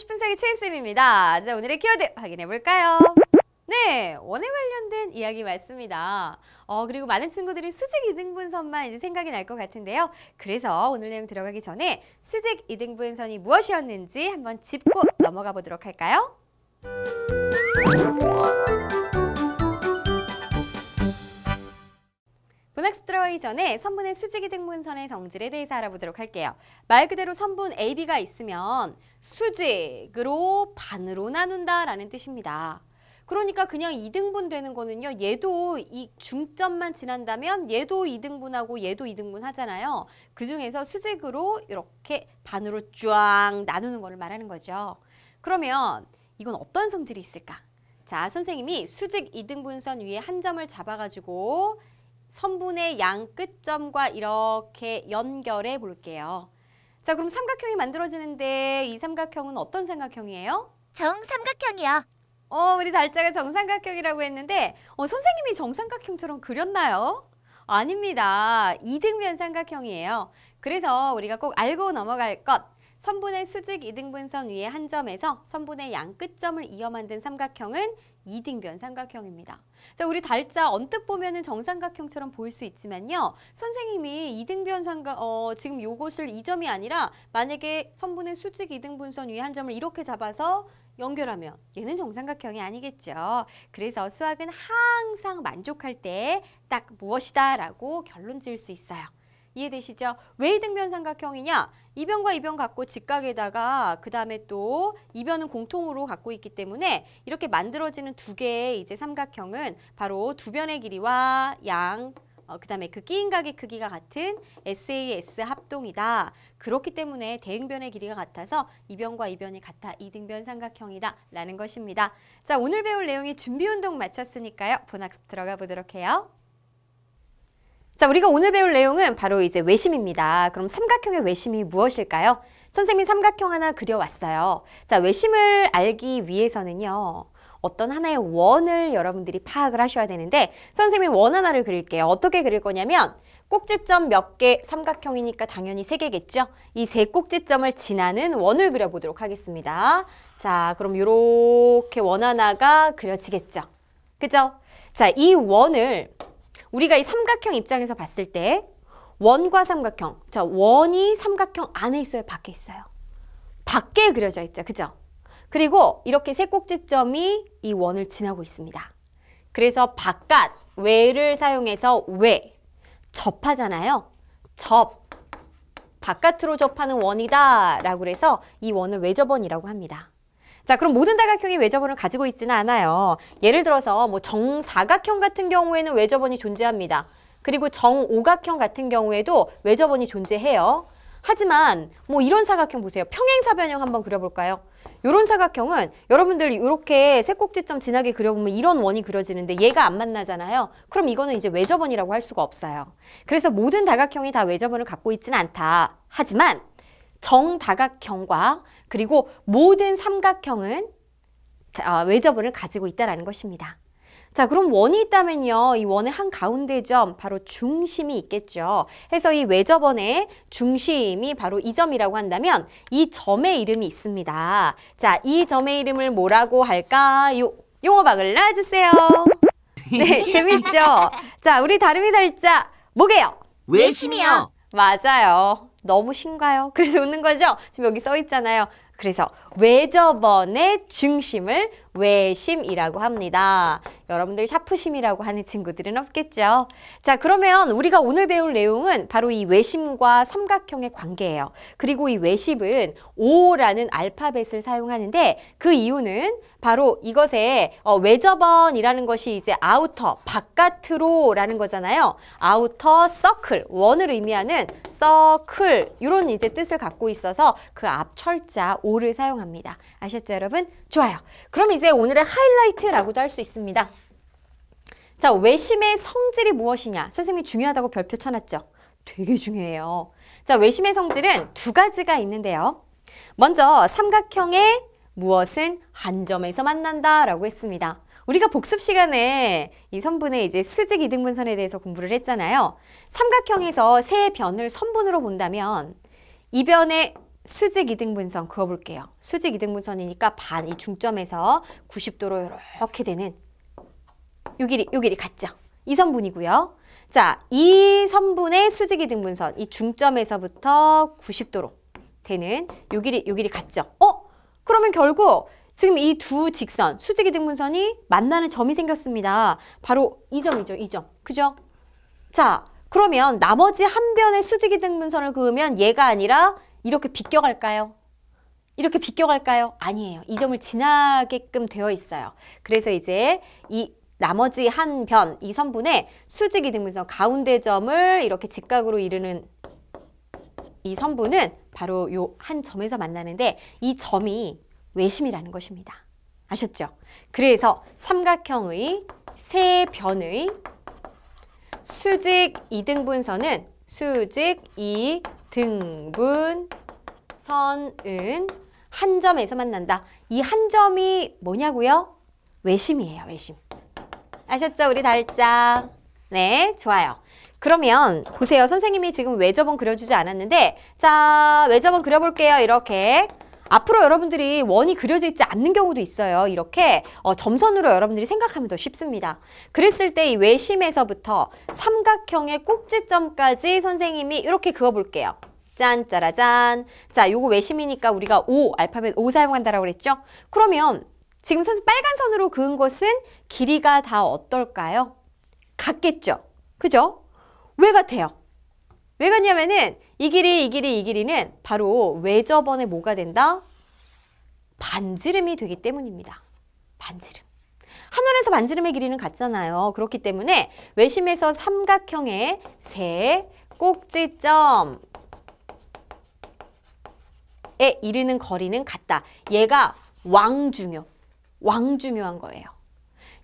싶은 세계 최은쌤입니다 자, 오늘의 키워드 확인해 볼까요? 네, 원에 관련된 이야기 맞습니다. 어, 그리고 많은 친구들이 수직 이등분선만 이제 생각이 날 것 같은데요. 그래서 오늘 내용 들어가기 전에 수직 이등분선이 무엇이었는지 한번 짚고 넘어가 보도록 할까요? 문학습 들어가기 전에 선분의 수직이 등분선의 정질에 대해서 알아보도록 할게요. 말 그대로 선분 AB가 있으면 수직으로 반으로 나눈다라는 뜻입니다. 그러니까 그냥 이등분 되는 거는요. 얘도 이 중점만 지난다면 얘도 이등분하고 얘도 이등분 하잖아요. 그중에서 수직으로 이렇게 반으로 쫙 나누는 거를 말하는 거죠. 그러면 이건 어떤 성질이 있을까? 자, 선생님이 수직 이등분선 위에 한 점을 잡아가지고 선분의 양 끝점과 이렇게 연결해 볼게요. 자, 그럼 삼각형이 만들어지는데 이 삼각형은 어떤 삼각형이에요? 정삼각형이요. 어, 우리 달자가 정삼각형이라고 했는데 어, 선생님이 정삼각형처럼 그렸나요? 아닙니다. 이등변 삼각형이에요. 그래서 우리가 꼭 알고 넘어갈 것. 선분의 수직 이등분선 위에한 점에서 선분의 양 끝점을 이어 만든 삼각형은 이등변 삼각형입니다. 자, 우리 달자 언뜻 보면은 정삼각형처럼 보일 수 있지만요. 선생님이 이등변 삼각 어 지금 요것을 이 점이 아니라 만약에 선분의 수직 이등분선 위에 한 점을 이렇게 잡아서 연결하면 얘는 정삼각형이 아니겠죠. 그래서 수학은 항상 만족할 때 딱 무엇이다라고 결론 지을 수 있어요. 이해되시죠? 왜 이등변 삼각형이냐? 이변과 이변 갖고 직각에다가 그 다음에 또 이변은 공통으로 갖고 있기 때문에 이렇게 만들어지는 두 개의 이제 삼각형은 바로 두 변의 길이와 양, 어, 그 다음에 그 끼인각의 크기가 같은 SAS 합동이다. 그렇기 때문에 대응변의 길이가 같아서 이변과 이변이 같아 이등변 삼각형이다 라는 것입니다. 자 오늘 배울 내용이 준비운동 마쳤으니까요. 본학 습 들어가 보도록 해요. 자, 우리가 오늘 배울 내용은 바로 이제 외심입니다. 그럼 삼각형의 외심이 무엇일까요? 선생님 이 삼각형 하나 그려왔어요. 자, 외심을 알기 위해서는요. 어떤 하나의 원을 여러분들이 파악을 하셔야 되는데 선생님 이원 하나를 그릴게요. 어떻게 그릴 거냐면 꼭지점 몇 개 삼각형이니까 당연히 세개겠죠 이 세 꼭지점을 지나는 원을 그려보도록 하겠습니다. 자, 그럼 이렇게 원 하나가 그려지겠죠? 그죠? 자, 이 원을 우리가 이 삼각형 입장에서 봤을 때 원과 삼각형. 자, 원이 삼각형 안에 있어요, 밖에 있어요? 밖에 그려져 있죠. 그죠? 그리고 이렇게 세 꼭지점이 이 원을 지나고 있습니다. 그래서 바깥, 외를 사용해서 외, 접하잖아요. 접, 바깥으로 접하는 원이다 라고 해서 이 원을 외접원이라고 합니다. 자, 그럼 모든 다각형이 외접원을 가지고 있지는 않아요. 예를 들어서 뭐 정사각형 같은 경우에는 외접원이 존재합니다. 그리고 정오각형 같은 경우에도 외접원이 존재해요. 하지만 뭐 이런 사각형 보세요. 평행사변형 한번 그려볼까요? 요런 사각형은 여러분들 이렇게 세꼭지점 진하게 그려보면 이런 원이 그려지는데 얘가 안 만나잖아요. 그럼 이거는 이제 외접원이라고 할 수가 없어요. 그래서 모든 다각형이 다 외접원을 갖고 있지는 않다. 하지만 정다각형과 그리고 모든 삼각형은 아, 외접원을 가지고 있다는 것입니다. 자 그럼 원이 있다면요 이 원의 한 가운데 점 바로 중심이 있겠죠 해서 이 외접원의 중심이 바로 이 점이라고 한다면 이 점의 이름이 있습니다 자이 점의 이름을 뭐라고 할까요 용어박을 놔주세요 네 재밌죠 자 우리 다름이 달자 뭐게요 외심이요 맞아요 너무 신가요? 그래서 웃는 거죠? 지금 여기 써 있잖아요. 그래서 외접원의 중심을 외심이라고 합니다. 여러분들 샤프심이라고 하는 친구들은 없겠죠. 자, 그러면 우리가 오늘 배울 내용은 바로 이 외심과 삼각형의 관계예요. 그리고 이 외심은 O라는 알파벳을 사용하는데 그 이유는 바로 이것에 어, 외접원이라는 것이 이제 아우터, 바깥으로라는 거잖아요. 아우터 서클, 원을 의미하는 서클 이런 이제 뜻을 갖고 있어서 그 앞 철자 O를 사용합니다. 아셨죠 여러분? 좋아요. 그럼 이제 오늘의 하이라이트라고도 할 수 있습니다. 자, 외심의 성질이 무엇이냐? 선생님이 중요하다고 별표 쳐놨죠? 되게 중요해요. 자, 외심의 성질은 두 가지가 있는데요. 먼저 삼각형의 무엇은 한 점에서 만난다 라고 했습니다. 우리가 복습 시간에 이 선분의 이제 수직 이등분선에 대해서 공부를 했잖아요. 삼각형에서 세 변을 선분으로 본다면 이 변의 수직 이등분선 그어볼게요. 수직 이등분선이니까 반이 중점에서 90도로 이렇게 되는 요 길이, 요 길이 같죠? 이선분이고요. 자, 이 선분의 수직이 등분선, 이 중점에서부터 90도로 되는 요 길이, 요 길이 같죠? 어? 그러면 결국 지금 이 두 직선, 수직이 등분선이 만나는 점이 생겼습니다. 바로 이 점이죠, 이 점. 그죠? 자, 그러면 나머지 한 변의 수직이 등분선을 그으면 얘가 아니라 이렇게 비껴갈까요? 이렇게 비껴갈까요? 아니에요. 이 점을 지나게끔 되어 있어요. 그래서 이제 이 나머지 한 변, 이 선분의 수직 이등분선 가운데 점을 이렇게 직각으로 이르는이 선분은 바로 요 한 점에서 만나는데 이 점이 외심이라는 것입니다. 아셨죠? 그래서 삼각형의 세 변의 수직 이등분선은 수직 이등분선은 한 점에서 만난다. 이 한 점이 뭐냐고요? 외심이에요, 외심. 아셨죠? 우리 달짱 네, 좋아요. 그러면 보세요. 선생님이 지금 외접은 그려주지 않았는데 자, 외접은 그려볼게요. 이렇게 앞으로 여러분들이 원이 그려져 있지 않는 경우도 있어요. 이렇게 어, 점선으로 여러분들이 생각하면 더 쉽습니다. 그랬을 때 이 외심에서부터 삼각형의 꼭지점까지 선생님이 이렇게 그어볼게요. 짠 짜라짠 자 요거 외심이니까 우리가 O 알파벳 O 사용한다라고 그랬죠? 그러면 지금 선수 빨간 선으로 그은 것은 길이가 다 어떨까요? 같겠죠? 그죠? 왜 같아요? 왜 같냐면은 이 길이, 이 길이, 이 길이는 바로 외접원에 뭐가 된다? 반지름이 되기 때문입니다. 반지름. 한 원에서 반지름의 길이는 같잖아요. 그렇기 때문에 외심에서 삼각형의 세 꼭지점 에 이르는 거리는 같다. 얘가 왕중요. 왕 중요한 거예요.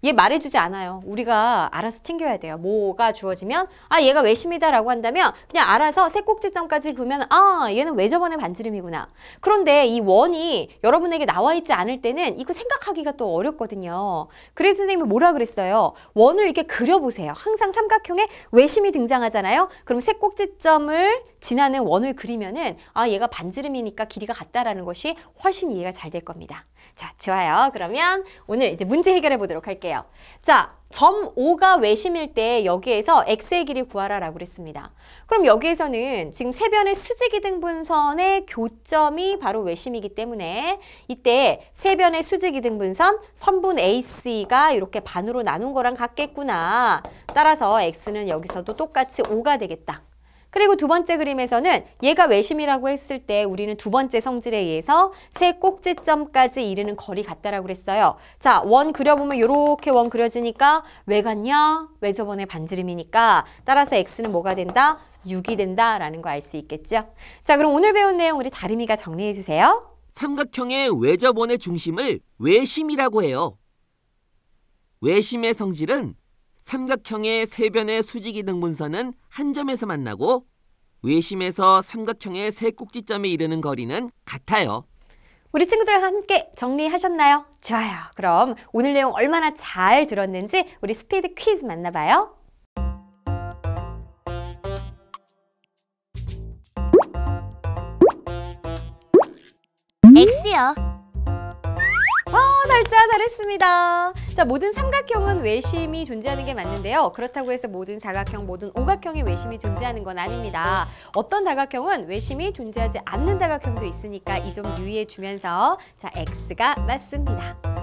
얘 말해주지 않아요. 우리가 알아서 챙겨야 돼요. 뭐가 주어지면 아 얘가 외심이다라고 한다면 그냥 알아서 새꼭지점까지 보면 아 얘는 왜 저번에 반지름이구나. 그런데 이 원이 여러분에게 나와 있지 않을 때는 이거 생각하기가 또 어렵거든요. 그래서 선생님이 뭐라 그랬어요. 원을 이렇게 그려보세요. 항상 삼각형에 외심이 등장하잖아요. 그럼 새꼭지점을 지나는 원을 그리면은 아 얘가 반지름이니까 길이가 같다라는 것이 훨씬 이해가 잘 될 겁니다. 자, 좋아요. 그러면 오늘 이제 문제 해결해 보도록 할게요. 자, 점 5가 외심일 때 여기에서 x의 길이 구하라라고 그랬습니다. 그럼 여기에서는 지금 세변의 수직이 등분선의 교점이 바로 외심이기 때문에 이때 세변의 수직이 등분선 선분 AC가 이렇게 반으로 나눈 거랑 같겠구나. 따라서 x는 여기서도 똑같이 5가 되겠다. 그리고 두 번째 그림에서는 얘가 외심이라고 했을 때 우리는 두 번째 성질에 의해서 새 꼭지점까지 이르는 거리 같다라고 그랬어요. 자, 원 그려보면 이렇게 원 그려지니까 왜 같냐? 왜 저번에 반지름이니까 따라서 x는 뭐가 된다? 6이 된다라는 거 알 수 있겠죠? 자, 그럼 오늘 배운 내용 우리 다림이가 정리해 주세요. 삼각형의 외접원의 중심을 외심이라고 해요. 외심의 성질은 삼각형의 세 변의 수직이 등분선은 한 점에서 만나고 외심에서 삼각형의 세 꼭지점에 이르는 거리는 같아요. 우리 친구들과 함께 정리하셨나요? 좋아요. 그럼 오늘 내용 얼마나 잘 들었는지 우리 스피드 퀴즈 만나봐요. 엑스요. 어, 살짝 잘했습니다. 자, 모든 삼각형은 외심이 존재하는 게 맞는데요. 그렇다고 해서 모든 사각형, 모든 오각형이 외심이 존재하는 건 아닙니다. 어떤 다각형은 외심이 존재하지 않는 다각형도 있으니까 이 점 유의해 주면서 자, X가 맞습니다.